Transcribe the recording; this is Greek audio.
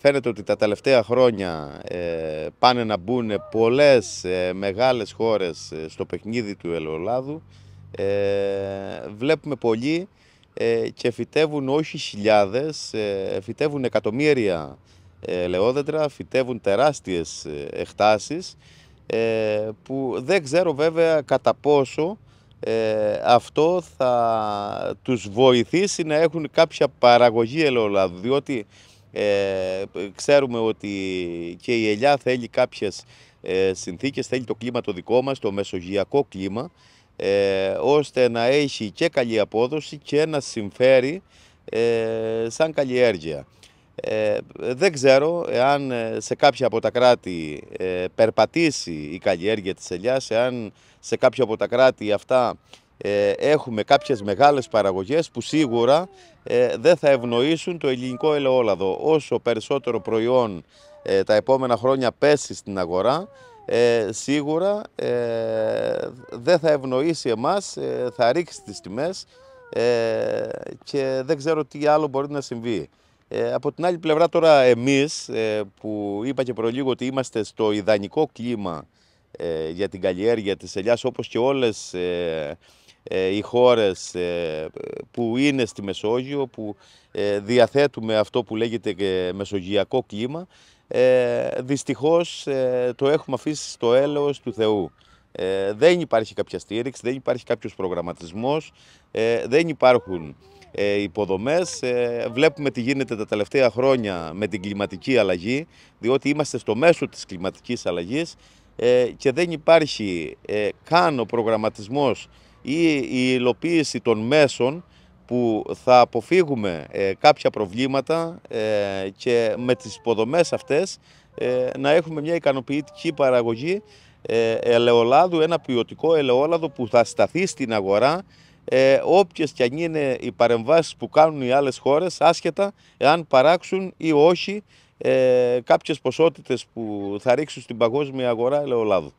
Φαίνεται ότι τα τελευταία χρόνια ε, πάνε να μπουν πολλές ε, μεγάλες χώρες ε, στο παιχνίδι του ελαιολάδου. βλέπουμε πολλοί και φυτεύουν όχι χιλιάδες, φυτεύουν εκατομμύρια ελαιόδεντρα, φυτεύουν τεράστιες εκτάσεις που δεν ξέρω βέβαια κατά πόσο αυτό θα τους βοηθήσει να έχουν κάποια παραγωγή ελαιολάδου, διότι ε, ξέρουμε ότι και η ελιά θέλει κάποιες ε, συνθήκες, θέλει το κλίμα το δικό μας, το μεσογειακό κλίμα, ε, ώστε να έχει και καλή απόδοση και να συμφέρει ε, σαν καλλιέργεια. Δεν ξέρω εάν σε κάποια από τα κράτη περπατήσει η καλλιέργεια της ελιάς, εάν σε κάποια από τα κράτη αυτά ε, έχουμε κάποιες μεγάλες παραγωγές που σίγουρα ε, δεν θα ευνοήσουν το ελληνικό ελαιόλαδο. Όσο περισσότερο προϊόν ε, τα επόμενα χρόνια πέσει στην αγορά, σίγουρα δεν θα ευνοήσει εμάς, θα ρίξει τις τιμές και δεν ξέρω τι άλλο μπορεί να συμβεί. Από την άλλη πλευρά τώρα εμείς που είπα και προλίγο ότι είμαστε στο ιδανικό κλίμα για την καλλιέργεια της ελιάς όπως και όλες ε, οι χώρες ε, που είναι στη Μεσόγειο, που ε, διαθέτουμε αυτό που λέγεται μεσογειακό κλίμα, δυστυχώς το έχουμε αφήσει στο έλεος του Θεού. Δεν υπάρχει κάποια στήριξη, δεν υπάρχει κάποιος προγραμματισμός, δεν υπάρχουν υποδομές. Βλέπουμε τι γίνεται τα τελευταία χρόνια με την κλιματική αλλαγή, διότι είμαστε στο μέσο της κλιματικής αλλαγής και δεν υπάρχει καν ο προγραμματισμός ή η υλοποίηση των μέσων που θα αποφύγουμε ε, κάποια προβλήματα ε, και με τις υποδομές αυτές ε, να έχουμε μια ικανοποιητική παραγωγή ελαιολάδου, ένα ποιοτικό ελαιόλαδο που θα σταθεί στην αγορά ε, όποιες και αν είναι οι παρεμβάσεις που κάνουν οι άλλες χώρες άσχετα εάν παράξουν ή όχι ε, κάποιες ποσότητες που θα ρίξουν στην παγκόσμια αγορά ελαιολάδου.